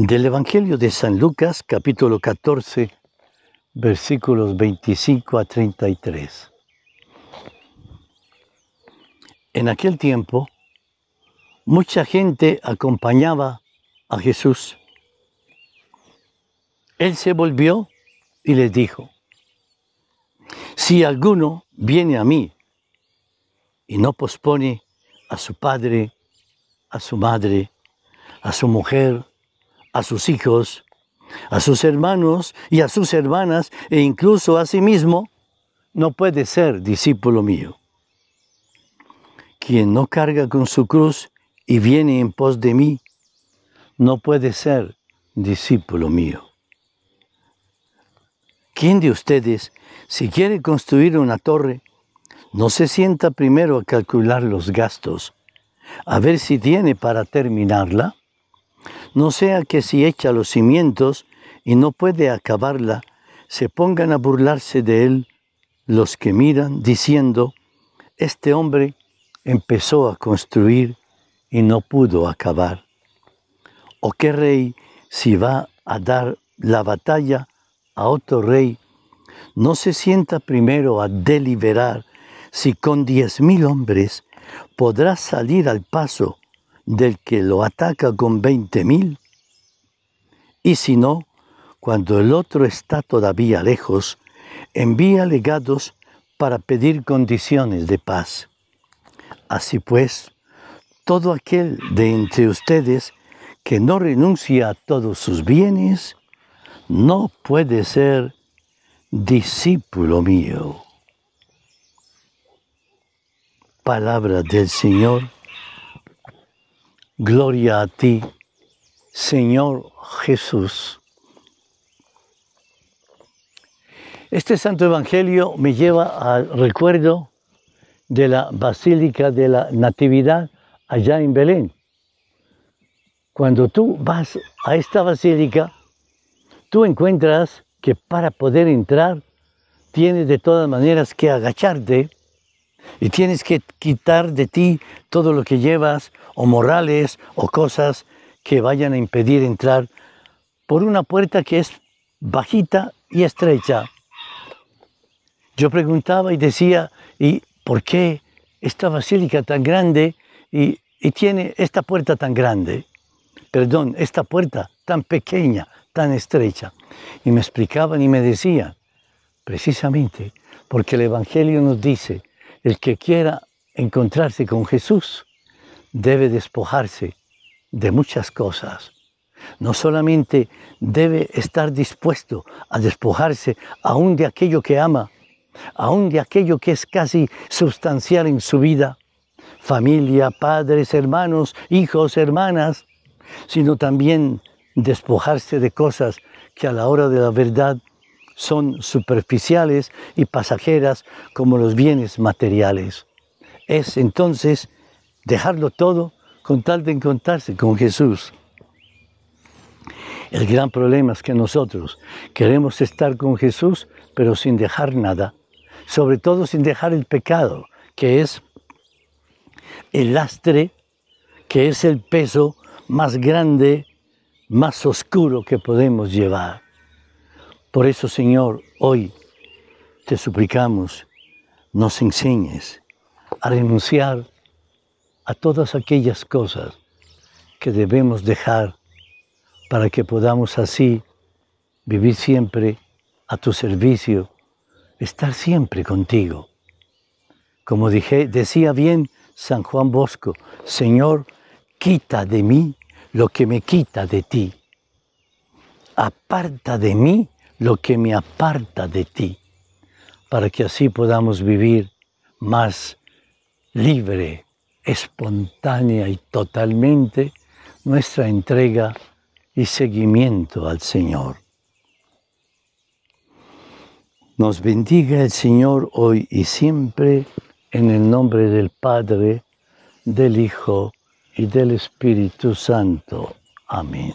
Del Evangelio de San Lucas, capítulo 14, versículos 25 a 33. En aquel tiempo, mucha gente acompañaba a Jesús. Él se volvió y les dijo, si alguno viene a mí y no pospone a su padre, a su madre, a su mujer, a sus hijos, a sus hermanos y a sus hermanas e incluso a sí mismo, no puede ser discípulo mío. Quien no carga con su cruz y viene en pos de mí, no puede ser discípulo mío. ¿Quién de ustedes, si quiere construir una torre, no se sienta primero a calcular los gastos, a ver si tiene para terminarla? no sea que si echa los cimientos y no puede acabarla, se pongan a burlarse de él los que miran, diciendo, este hombre empezó a construir y no pudo acabar. ¿O qué rey, si va a dar la batalla a otro rey, no se sienta primero a deliberar si con diez mil hombres podrá salir al paso del que lo ataca con 20.000? Y si no, cuando el otro está todavía lejos, envía legados para pedir condiciones de paz. Así pues, todo aquel de entre ustedes que no renuncia a todos sus bienes, no puede ser discípulo mío. Palabra del Señor Gloria a ti, Señor Jesús. Este Santo Evangelio me lleva al recuerdo de la Basílica de la Natividad allá en Belén. Cuando tú vas a esta basílica, tú encuentras que para poder entrar tienes de todas maneras que agacharte y tienes que quitar de ti todo lo que llevas, o morales, o cosas que vayan a impedir entrar por una puerta que es bajita y estrecha. Yo preguntaba y decía, ¿y por qué esta basílica tan grande y, tiene esta puerta tan grande? Perdón, esta puerta tan pequeña, tan estrecha. Y me explicaban y me decían, precisamente porque el Evangelio nos dice el que quiera encontrarse con Jesús debe despojarse de muchas cosas. No solamente debe estar dispuesto a despojarse aún de aquello que ama, aún de aquello que es casi sustancial en su vida, familia, padres, hermanos, hijos, hermanas, sino también despojarse de cosas que a la hora de la verdad son superficiales y pasajeras como los bienes materiales. Es entonces dejarlo todo con tal de encontrarse con Jesús. El gran problema es que nosotros queremos estar con Jesús, pero sin dejar nada, sobre todo sin dejar el pecado, que es el lastre, que es el peso más grande, más oscuro que podemos llevar. Por eso, Señor, hoy te suplicamos, nos enseñes a renunciar a todas aquellas cosas que debemos dejar para que podamos así vivir siempre a tu servicio, estar siempre contigo. Como dije, decía bien San Juan Bosco, Señor, quita de mí lo que me quita de ti. Aparta de mí lo que me aparta de ti, para que así podamos vivir más libre, espontánea y totalmente nuestra entrega y seguimiento al Señor. Nos bendiga el Señor hoy y siempre en el nombre del Padre, del Hijo y del Espíritu Santo. Amén.